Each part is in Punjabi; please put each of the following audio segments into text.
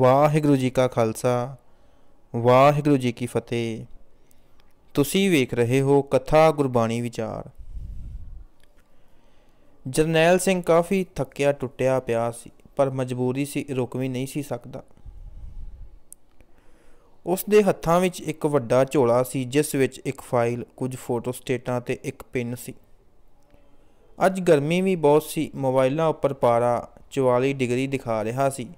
ਵਾਹਿਗੁਰੂ ਜੀ ਕਾ ਖਾਲਸਾ ਵਾਹਿਗੁਰੂ ਜੀ ਕੀ ਫਤਿਹ ਤੁਸੀਂ ਵੇਖ ਰਹੇ ਹੋ ਕਥਾ ਗੁਰਬਾਣੀ ਵਿਚਾਰ ਜਰਨੈਲ ਸਿੰਘ ਕਾਫੀ ਥੱਕਿਆ ਟੁੱਟਿਆ ਪਿਆ ਸੀ ਪਰ ਮਜਬੂਰੀ ਸੀ ਰੁਕ ਵੀ ਨਹੀਂ ਸੀ ਸਕਦਾ ਉਸ ਦੇ ਹੱਥਾਂ ਵਿੱਚ ਇੱਕ ਵੱਡਾ ਝੋਲਾ ਸੀ ਜਿਸ ਵਿੱਚ ਇੱਕ ਫਾਈਲ ਕੁਝ ਫੋਟੋ ਸਟੇਟਾਂ ਤੇ ਇੱਕ ਪਿੰਨ ਸੀ ਅੱਜ ਗਰਮੀ ਵੀ ਬਹੁਤ ਸੀ ਮੋਬਾਈਲਾਂ ਉੱਪਰ ਪਾਰਾ 44 ਡਿਗਰੀ ਦਿਖਾ ਰਿਹਾ ਸੀ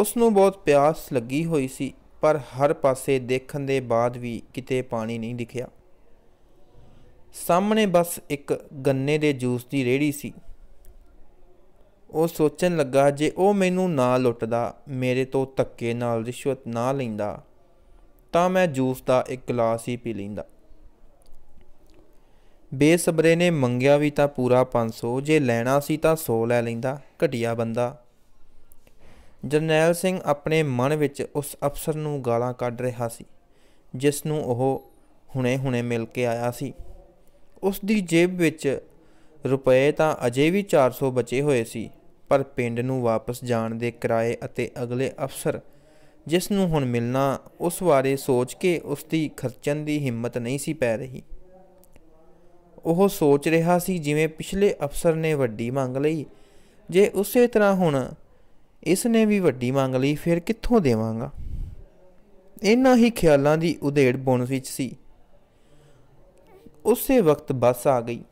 ਉਸ ਨੂੰ ਬਹੁਤ ਪਿਆਸ ਲੱਗੀ ਹੋਈ ਸੀ ਪਰ ਹਰ ਪਾਸੇ ਦੇਖਣ ਦੇ ਬਾਅਦ ਵੀ ਕਿਤੇ ਪਾਣੀ ਨਹੀਂ ਦਿਖਿਆ ਸਾਹਮਣੇ ਬਸ ਇੱਕ ਗੰਨੇ ਦੇ ਜੂਸ ਦੀ ਰੇੜੀ ਸੀ ਉਹ ਸੋਚਣ ਲੱਗਾ ਜੇ ਉਹ ਮੈਨੂੰ ਨਾ ਲੁੱਟਦਾ ਮੇਰੇ ਤੋਂ ਧੱਕੇ ਨਾਲ ਰਿਸ਼ਵਤ ਨਾ ਲੈਂਦਾ ਤਾਂ ਮੈਂ ਜੂਸ ਦਾ ਇੱਕ ਗਲਾਸ ਹੀ ਪੀ ਲੈਂਦਾ ਬੇਸਬਰੇ ਨੇ ਮੰਗਿਆ ਵੀ ਤਾਂ ਪੂਰਾ 500 ਜੇ ਲੈਣਾ ਸੀ ਤਾਂ 100 ਲੈ ਲੈਂਦਾ ਘਟਿਆ ਬੰਦਾ ਜਰਨੈਲ ਸਿੰਘ ਆਪਣੇ ਮਨ ਵਿੱਚ ਉਸ ਅਫਸਰ ਨੂੰ ਗਾਲਾਂ ਕੱਢ ਰਿਹਾ ਸੀ ਜਿਸ ਨੂੰ ਉਹ ਹੁਣੇ-ਹੁਣੇ ਮਿਲ ਕੇ ਆਇਆ ਸੀ ਉਸ ਦੀ ਜੇਬ ਵਿੱਚ ਰੁਪਏ ਤਾਂ ਅਜੇ ਵੀ 400 ਬਚੇ ਹੋਏ ਸੀ ਪਰ ਪਿੰਡ ਨੂੰ ਵਾਪਸ ਜਾਣ ਦੇ ਕਿਰਾਏ ਅਤੇ ਅਗਲੇ ਅਫਸਰ ਜਿਸ ਨੂੰ ਹੁਣ ਮਿਲਣਾ ਉਸ ਬਾਰੇ ਸੋਚ ਕੇ ਉਸ ਦੀ ਖਰਚਣ ਦੀ ਹਿੰਮਤ ਨਹੀਂ ਸੀ ਪੈ ਰਹੀ ਉਹ ਸੋਚ ਰਿਹਾ ਸੀ ਜਿਵੇਂ ਪਿਛਲੇ ਅਫਸਰ ਨੇ ਵੱਡੀ ਮੰਗ ਲਈ ਜੇ ਉਸੇ ਤਰ੍ਹਾਂ ਹੁਣ ਇਸ ਨੇ ਵੀ ਵੱਡੀ ਮੰਗ ਲਈ ਫਿਰ ਕਿੱਥੋਂ ਦੇਵਾਂਗਾ ਇਹਨਾਂ ਹੀ ਖਿਆਲਾਂ ਦੀ ਉਧੇੜ ਬੁਣ ਵਿੱਚ ਸੀ ਉਸੇ ਵਕਤ ਬੱਸ ਆ ਗਈ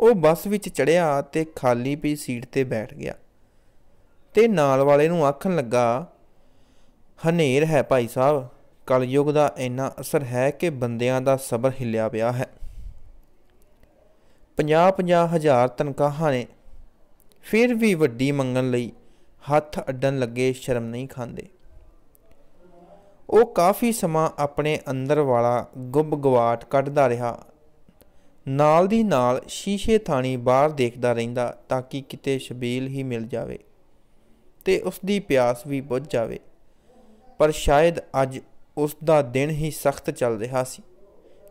ਉਹ ਬੱਸ ਵਿੱਚ ਚੜਿਆ ਤੇ ਖਾਲੀ ਪਈ ਸੀਟ ਤੇ ਬੈਠ ਗਿਆ ਤੇ ਨਾਲ ਵਾਲੇ ਨੂੰ ਆਖਣ ਲੱਗਾ ਹਨੇਰ ਹੈ ਭਾਈ ਸਾਹਿਬ ਕਲਯੁਗ ਦਾ ਇੰਨਾ ਅਸਰ ਹੈ ਕਿ ਬੰਦਿਆਂ ਦਾ ਸਬਰ ਹਿੱਲਿਆ ਪਿਆ ਹੈ 50 50 ਹਜ਼ਾਰ ਤਨਖਾਹਾਂ ਨੇ ਫਿਰ ਵੀ ਵੱਡੀ ਮੰਗਣ ਲਈ ਹੱਥ ਅੱਡਣ ਲੱਗੇ ਸ਼ਰਮ ਨਹੀਂ ਖਾਂਦੇ ਉਹ ਕਾਫੀ ਸਮਾਂ ਆਪਣੇ ਅੰਦਰ ਵਾਲਾ ਗੁੱਬ ਗਵਾਟ ਕੱਢਦਾ ਰਿਹਾ ਨਾਲ ਦੀ ਨਾਲ ਸ਼ੀਸ਼ੇ ਥਾਣੀ ਬਾਹਰ ਦੇਖਦਾ ਰਹਿੰਦਾ ਤਾਂ ਕਿ ਕਿਤੇ ਸ਼ਬੀਲ ਹੀ ਮਿਲ ਜਾਵੇ ਤੇ ਉਸ ਦੀ ਪਿਆਸ ਵੀ ਬੁੱਝ ਜਾਵੇ ਪਰ ਸ਼ਾਇਦ ਅੱਜ ਉਸ ਦਾ ਦਿਨ ਹੀ ਸਖਤ ਚੱਲ ਰਿਹਾ ਸੀ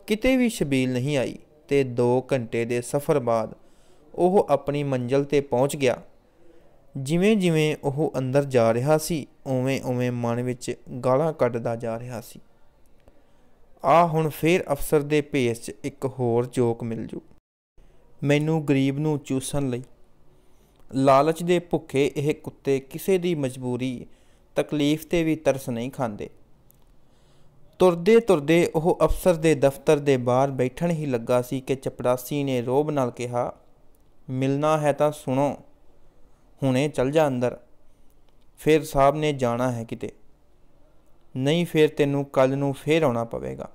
ਕਿਤੇ ਵੀ ਸ਼ਬੀਲ ਨਹੀਂ ਆਈ ਤੇ 2 ਘੰਟੇ ਦੇ ਸਫ਼ਰ ਬਾਅਦ ਉਹ ਆਪਣੀ ਮੰਜ਼ਲ ਤੇ ਪਹੁੰਚ ਗਿਆ ਜਿਵੇਂ-ਜਿਵੇਂ ਉਹ ਅੰਦਰ ਜਾ ਰਿਹਾ ਸੀ ਉਵੇਂ-ਉਵੇਂ ਮਨ ਵਿੱਚ ਗਾਲਾਂ ਕੱਢਦਾ ਜਾ ਰਿਹਾ ਸੀ ਆ ਹੁਣ ਫੇਰ ਅਫਸਰ ਦੇ ਭੇਸ 'ਚ ਇੱਕ ਹੋਰ ਜੋਕ ਮਿਲ ਜੂ ਮੈਨੂੰ ਗਰੀਬ ਨੂੰ ਚੂਸਣ ਲਈ ਲਾਲਚ ਦੇ ਭੁੱਖੇ ਇਹ ਕੁੱਤੇ ਕਿਸੇ ਦੀ ਮਜਬੂਰੀ ਤਕਲੀਫ ਤੇ ਵੀ ਤਰਸ ਨਹੀਂ ਖਾਂਦੇ ਤੁਰਦੇ ਤੁਰਦੇ ਉਹ ਅਫਸਰ ਦੇ ਦਫ਼ਤਰ ਦੇ ਬਾਹਰ ਬੈਠਣ ਹੀ ਲੱਗਾ ਸੀ ਕਿ ਚਪੜਾਸੀ ਨੇ ਰੋਬ ਨਾਲ ਕਿਹਾ ਮਿਲਣਾ ਹੈ ਤਾਂ ਸੁਣੋ ਹੁਣੇ ਚੱਲ ਜਾ ਅੰਦਰ ਫਿਰ ਸਾਹਿਬ ਨੇ ਜਾਣਾ ਹੈ ਕਿਤੇ ਨਹੀਂ ਫਿਰ ਤੈਨੂੰ ਕੱਲ ਨੂੰ ਫੇਰ ਆਉਣਾ ਪਵੇਗਾ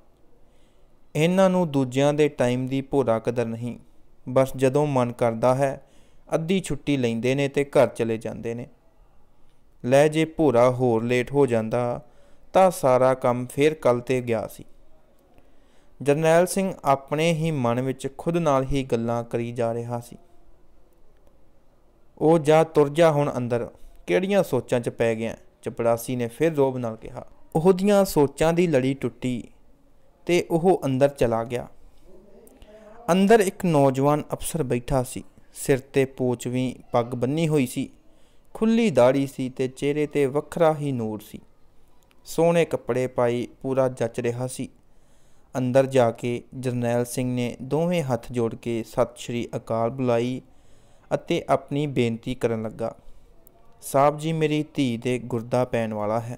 ਇਹਨਾਂ ਨੂੰ ਦੂਜਿਆਂ ਦੇ ਟਾਈਮ ਦੀ ਭੋਰਾ ਕਦਰ ਨਹੀਂ ਬਸ ਜਦੋਂ ਮਨ ਕਰਦਾ ਹੈ ਅੱਧੀ ਛੁੱਟੀ ਲੈਂਦੇ ਨੇ ਤੇ ਘਰ ਚਲੇ ਜਾਂਦੇ ਨੇ ਲੈ ਜੇ ਭੋਰਾ ਹੋਰ ਲੇਟ ਹੋ ਜਾਂਦਾ ਤਾਂ ਸਾਰਾ ਕੰਮ ਫੇਰ ਕੱਲ ਤੇ ਗਿਆ ਸੀ ਜਰਨੈਲ ਸਿੰਘ ਆਪਣੇ ਹੀ ਮਨ ਵਿੱਚ ਖੁਦ ਨਾਲ ਹੀ ਗੱਲਾਂ ਕਰੀ ਜਾ ਰਿਹਾ ਸੀ ਉਹ ਜਾ ਤੁਰ ਜਾ ਹੁਣ ਅੰਦਰ ਕਿਹੜੀਆਂ ਸੋਚਾਂ 'ਚ ਪੈ ਗਿਆ ਚਪੜਾਸੀ ਨੇ ਫਿਰ ਰੋਬ ਨਾਲ ਕਿਹਾ ਉਹਦੀਆਂ ਸੋਚਾਂ ਦੀ ਲੜੀ ਟੁੱਟੀ ਤੇ ਉਹ ਅੰਦਰ ਚਲਾ ਗਿਆ ਅੰਦਰ ਇੱਕ ਨੌਜਵਾਨ ਅਫਸਰ ਬੈਠਾ ਸੀ ਸਿਰ ਤੇ ਪੋਚਵੀਂ ਪੱਗ ਬੰਨੀ ਹੋਈ ਸੀ ਖੁੱਲੀ ਦਾੜੀ ਸੀ ਤੇ ਚਿਹਰੇ ਤੇ ਵੱਖਰਾ ਹੀ ਨੂਰ ਸੀ ਸੋਹਣੇ ਕੱਪੜੇ ਪਾਈ ਪੂਰਾ ਜੱਚ ਰਿਹਾ ਸੀ ਅੰਦਰ ਜਾ ਕੇ ਜਰਨੈਲ ਸਿੰਘ ਨੇ ਦੋਵੇਂ ਹੱਥ ਜੋੜ ਕੇ ਸਤਿ ਸ਼੍ਰੀ ਅਕਾਲ ਬੁਲਾਈ ਅਤੇ ਆਪਣੀ ਬੇਨਤੀ ਕਰਨ ਲੱਗਾ ਸਾਬ ਜੀ ਮੇਰੀ ਧੀ ਦੇ ਗੁਰਦਾ ਪੈਣ ਵਾਲਾ ਹੈ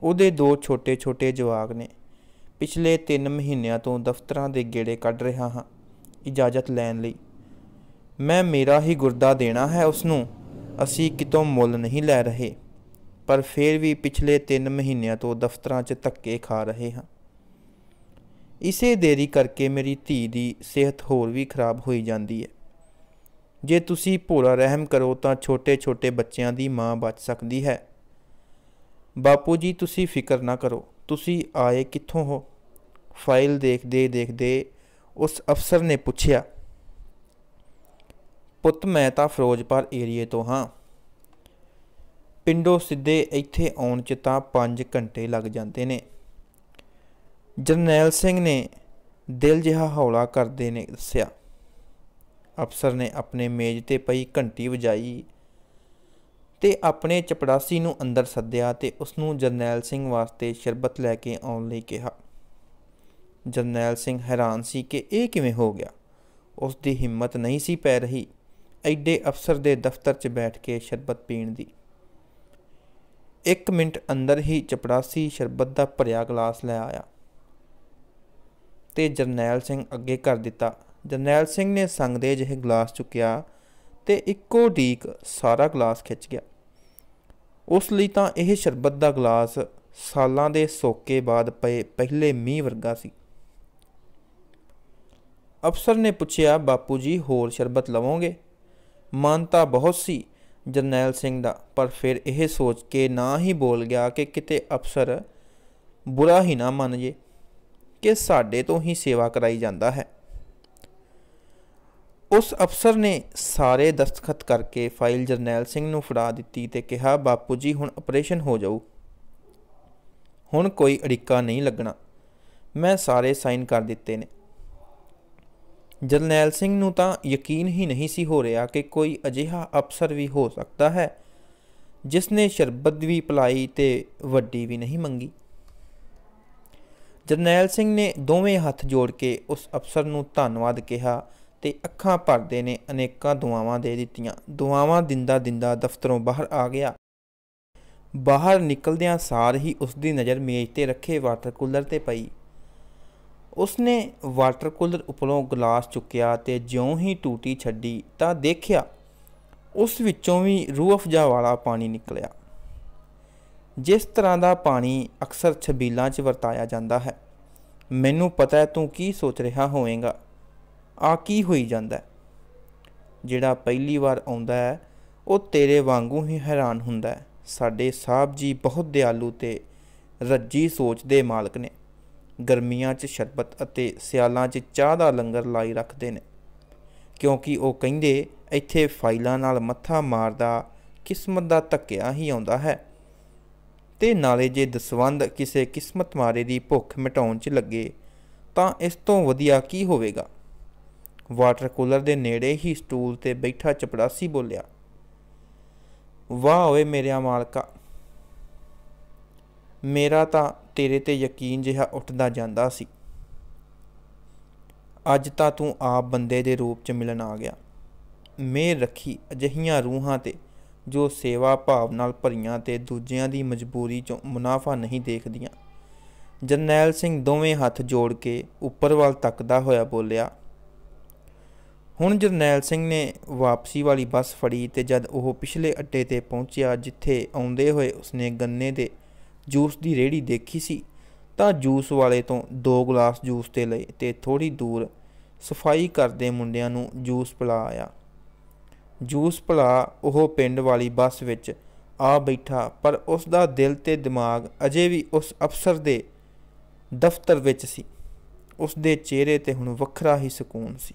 ਉਹਦੇ ਦੋ ਛੋਟੇ-ਛੋਟੇ ਜਵਾਗ ਨੇ ਪਿਛਲੇ 3 ਮਹੀਨਿਆਂ ਤੋਂ ਦਫ਼ਤਰਾਂ ਦੇ ਗੇੜੇ ਕੱਢ ਰਿਹਾ ਹਾਂ ਇਜਾਜ਼ਤ ਲੈਣ ਲਈ ਮੈਂ ਮੇਰਾ ਹੀ ਗੁਰਦਾ ਦੇਣਾ ਹੈ ਉਸ ਨੂੰ ਅਸੀਂ ਕਿਤੋਂ ਮੁੱਲ ਨਹੀਂ ਲੈ ਰਹੇ ਪਰ ਫਿਰ ਵੀ ਪਿਛਲੇ 3 ਮਹੀਨਿਆਂ ਤੋਂ ਦਫ਼ਤਰਾਂ 'ਚ ਧੱਕੇ ਖਾ ਰਹੇ ਹਾਂ ਇਸੇ ਦੇਰੀ ਕਰਕੇ ਮੇਰੀ ਧੀ ਦੀ ਸਿਹਤ ਹੋਰ ਵੀ ਖਰਾਬ ਹੋਈ ਜਾਂਦੀ ਹੈ ਜੇ ਤੁਸੀਂ ਭੋਲਾ ਰਹਿਮ ਕਰੋ ਤਾਂ ਛੋਟੇ-ਛੋਟੇ ਬੱਚਿਆਂ ਦੀ ਮਾਂ ਬਚ ਸਕਦੀ ਹੈ ਬਾਪੂ ਜੀ ਤੁਸੀਂ ਫਿਕਰ ਨਾ ਕਰੋ ਤੁਸੀਂ ਆਏ ਕਿੱਥੋਂ ਹੋ ਫਾਈਲ ਦੇਖਦੇ ਦੇਖਦੇ ਉਸ ਅਫਸਰ ਨੇ ਪੁੱਛਿਆ ਪੁੱਤ ਮੈਂ ਤਾਂ ਫਿਰੋਜ਼ਪੁਰ ਏਰੀਏ ਤੋਂ ਹਾਂ ਪਿੰਡੋਂ ਸਿੱਧੇ ਇੱਥੇ ਆਉਣ 'ਚ ਤਾਂ 5 ਘੰਟੇ ਲੱਗ ਜਾਂਦੇ ਨੇ ਜਰਨੈਲ ਸਿੰਘ ਨੇ ਦਿਲ ਜਿਹਾ ਹੌਲਾ ਕਰਦੇ ਨੇ ਦੱਸਿਆ ਅਫਸਰ ਨੇ ਆਪਣੇ ਮੇਜ਼ ਤੇ ਪਈ ਘੰਟੀ ਵਜਾਈ ਤੇ ਆਪਣੇ ਚਪੜਾਸੀ ਨੂੰ ਅੰਦਰ ਸੱਦਿਆ ਤੇ ਉਸ ਨੂੰ ਜਰਨੈਲ ਸਿੰਘ ਵਾਸਤੇ ਸ਼ਰਬਤ ਲੈ ਕੇ ਆਉਣ ਲਈ ਕਿਹਾ ਜਰਨੈਲ ਸਿੰਘ ਹੈਰਾਨ ਸੀ ਕਿ ਇਹ ਕਿਵੇਂ ਹੋ ਗਿਆ ਉਸ ਦੀ ਹਿੰਮਤ ਨਹੀਂ ਸੀ ਪੈ ਰਹੀ ਐਡੇ ਅਫਸਰ ਦੇ ਦਫ਼ਤਰ 'ਚ ਬੈਠ ਕੇ ਸ਼ਰਬਤ ਪੀਣ ਦੀ 1 ਮਿੰਟ ਅੰਦਰ ਹੀ ਚਪੜਾਸੀ ਸ਼ਰਬਤ ਦਾ ਭਰਿਆ ਗਲਾਸ ਲੈ ਆਇਆ ਤੇ ਜਰਨੈਲ ਸਿੰਘ ਅੱਗੇ ਕਰ ਦਿੱਤਾ ਜਰਨੈਲ ਸਿੰਘ ਨੇ ਸੰਗ ਦੇ ਜਿਹੇ ਗਲਾਸ ਚੁੱਕਿਆ ਤੇ ਇੱਕੋ ਢੀਕ ਸਾਰਾ ਗਲਾਸ ਖਿੱਚ ਗਿਆ ਉਸ ਲਈ ਤਾਂ ਇਹ ਸ਼ਰਬਤ ਦਾ ਗਲਾਸ ਸਾਲਾਂ ਦੇ ਸੋਕੇ ਬਾਅਦ ਪਏ ਪਹਿਲੇ ਮੀਂਹ ਵਰਗਾ ਸੀ ਅਫਸਰ ਨੇ ਪੁੱਛਿਆ ਬਾਪੂ ਜੀ ਹੋਰ ਸ਼ਰਬਤ ਲਵੋਗੇ ਮਾਨਤਾ ਬਹੁਤ ਸੀ ਜਰਨੈਲ ਸਿੰਘ ਦਾ ਪਰ ਫਿਰ ਇਹ ਸੋਚ ਕੇ ਨਾ ਹੀ ਬੋਲ ਗਿਆ ਕਿ ਕਿਤੇ ਅਫਸਰ ਬੁਰਾ ਹੀ ਨਾ ਮੰਨ ਜੇ ਕਿ ਸਾਡੇ ਤੋਂ ਹੀ ਸੇਵਾ ਕਰਾਈ ਜਾਂਦਾ ਹੈ ਉਸ ਅਫਸਰ ਨੇ ਸਾਰੇ ਦਸਤਖਤ ਕਰਕੇ ਫਾਈਲ ਜਰਨੈਲ ਸਿੰਘ ਨੂੰ ਫੜਾ ਦਿੱਤੀ ਤੇ ਕਿਹਾ ਬਾਪੂ ਜੀ ਹੁਣ ਆਪਰੇਸ਼ਨ ਹੋ ਜਾਊ ਹੁਣ ਕੋਈ ਅੜਿੱਕਾ ਨਹੀਂ ਲੱਗਣਾ ਮੈਂ ਸਾਰੇ ਸਾਈਨ ਕਰ ਦਿੱਤੇ ਨੇ ਜਰਨੈਲ ਸਿੰਘ ਨੂੰ ਤਾਂ ਯਕੀਨ ਹੀ ਨਹੀਂ ਸੀ ਹੋ ਰਿਹਾ ਕਿ ਕੋਈ ਅਜਿਹਾ ਅਫਸਰ ਵੀ ਹੋ ਸਕਦਾ ਹੈ ਜਿਸ ਨੇ ਸ਼ਰਬਤ ਵੀ ਪਲਾਈ ਤੇ ਵੱਡੀ ਵੀ ਨਹੀਂ ਮੰਗੀ ਜਰਨੈਲ ਸਿੰਘ ਨੇ ਦੋਵੇਂ ਹੱਥ ਜੋੜ ਕੇ ਉਸ ਅਫਸਰ ਨੂੰ ਧੰਨਵਾਦ ਕਿਹਾ ਤੇ ਅੱਖਾਂ ਭਰਦੇ ਨੇ ਅਨੇਕਾਂ ਦੁਆਵਾਂ ਦੇ ਦਿੱਤੀਆਂ ਦੁਆਵਾਂ ਦਿੰਦਾ ਦਿੰਦਾ ਦਫ਼ਤਰੋਂ ਬਾਹਰ ਆ ਗਿਆ ਬਾਹਰ ਨਿਕਲਦਿਆਂ ਸਾਰ ਹੀ ਉਸ ਦੀ ਨਜ਼ਰ ਮੇਜ਼ ਤੇ ਰੱਖੇ ਵਾਟਰ ਕੂਲਰ ਤੇ ਪਈ ਉਸ ਨੇ ਵਾਟਰ ਕੂਲਰ ਉਪਰੋਂ ਗਲਾਸ ਚੁੱਕਿਆ ਤੇ ਜਿਉਂ ਹੀ ਟੂਟੀ ਛੱਡੀ ਤਾਂ ਦੇਖਿਆ ਉਸ ਵਿੱਚੋਂ ਵੀ ਰੂਹ ਅਫਜ਼ਾ ਵਾਲਾ ਪਾਣੀ ਨਿਕਲਿਆ ਜਿਸ ਤਰ੍ਹਾਂ ਦਾ ਪਾਣੀ ਅਕਸਰ ਛਬੀਲਾਂ 'ਚ ਵਰਤਾਇਆ ਜਾਂਦਾ ਹੈ ਮੈਨੂੰ ਪਤਾ ਹੈ ਤੂੰ ਕੀ ਸੋਚ ਰਿਹਾ ਹੋਵੇਂਗਾ ਆ ਕੀ ਹੋਈ ਜਾਂਦਾ ਜਿਹੜਾ ਪਹਿਲੀ ਵਾਰ ਆਉਂਦਾ ਹੈ ਉਹ ਤੇਰੇ ਵਾਂਗੂ ਹੀ ਹੈਰਾਨ ਹੁੰਦਾ ਹੈ ਸਾਡੇ ਸਾਹਿਬ ਜੀ ਬਹੁਤ ਦਿਆਲੂ ਤੇ ਰੱਜੀ ਸੋਚ ਦੇ ਮਾਲਕ ਨੇ ਗਰਮੀਆਂ 'ਚ ਸ਼ਰਬਤ ਅਤੇ ਸਿਆਲਾਂ 'ਚ ਚਾਹ ਦਾ ਲੰਗਰ ਲਾਈ ਰੱਖਦੇ ਨੇ ਕਿਉਂਕਿ ਉਹ ਕਹਿੰਦੇ ਇੱਥੇ ਫਾਈਲਾਂ ਨਾਲ ਮੱਥਾ ਮਾਰਦਾ ਕਿਸਮਤ ਦਾ ਧੱਕਿਆ ਹੀ ਆਉਂਦਾ ਹੈ ਤੇ ਨਾਲੇ ਜੇ ਦਸਵੰਦ ਕਿਸੇ ਕਿਸਮਤ ਮਾਰੇ ਦੀ ਭੁੱਖ ਮਿਟਾਉਣ 'ਚ ਲੱਗੇ ਤਾਂ ਇਸ ਤੋਂ ਵਧੀਆ ਕੀ ਹੋਵੇਗਾ ਵਾਟਰ ਕੂਲਰ ਦੇ ਨੇੜੇ ਹੀ ਸਟੂਲ ਤੇ ਬੈਠਾ ਚਪੜਾਸੀ ਬੋਲਿਆ ਵਾਹ ਓਏ ਮੇਰਿਆ ਮਾਲਕਾ ਮੇਰਾ ਤਾਂ ਤੇਰੇ ਤੇ ਯਕੀਨ ਜਿਹਾ ਉੱਠਦਾ ਜਾਂਦਾ ਸੀ ਅੱਜ ਤਾਂ ਤੂੰ ਆਪ ਬੰਦੇ ਦੇ ਰੂਪ 'ਚ ਮਿਲਣ ਆ ਗਿਆ ਮੇਰ ਰੱਖੀ ਅਜਹੀਆਂ ਰੂਹਾਂ ਤੇ ਜੋ ਸੇਵਾ ਭਾਵ ਨਾਲ ਭਰੀਆਂ ਤੇ ਦੂਜਿਆਂ ਦੀ ਮਜਬੂਰੀ 'ਚੋਂ ਮੁਨਾਫਾ ਨਹੀਂ ਦੇਖਦੀਆਂ ਜਰਨੈਲ ਸਿੰਘ ਦੋਵੇਂ ਹੱਥ ਜੋੜ ਕੇ ਉੱਪਰ ਵੱਲ ਤੱਕਦਾ ਹੋਇਆ ਬੋਲਿਆ ਹੁਣ ਜਰਨੈਲ ਸਿੰਘ ਨੇ ਵਾਪਸੀ ਵਾਲੀ ਬੱਸ ਫੜੀ ਤੇ ਜਦ ਉਹ ਪਿਛਲੇ ਅੱਡੇ ਤੇ ਪਹੁੰਚਿਆ ਜਿੱਥੇ ਆਉਂਦੇ ਹੋਏ ਉਸਨੇ ਗੰਨੇ ਦੇ ਜੂਸ ਦੀ ਰੇੜੀ ਦੇਖੀ ਸੀ ਤਾਂ ਜੂਸ ਵਾਲੇ ਤੋਂ ਦੋ ਗਲਾਸ ਜੂਸ ਤੇ ਲਏ ਤੇ ਥੋੜੀ ਦੂਰ ਸਫਾਈ ਕਰਦੇ ਮੁੰਡਿਆਂ ਨੂੰ ਜੂਸ ਪਿਲਾ ਆਇਆ ਜੂਸ ਪਿਲਾ ਉਹ ਪਿੰਡ ਵਾਲੀ ਬੱਸ ਵਿੱਚ ਆ ਬੈਠਾ ਪਰ ਉਸ ਦਾ ਦਿਲ ਤੇ ਦਿਮਾਗ ਅਜੇ ਵੀ ਉਸ ਅਫਸਰ ਦੇ ਦਫ਼ਤਰ ਵਿੱਚ ਸੀ ਉਸ ਦੇ ਚਿਹਰੇ ਤੇ ਹੁਣ ਵੱਖਰਾ ਹੀ ਸਕੂਨ ਸੀ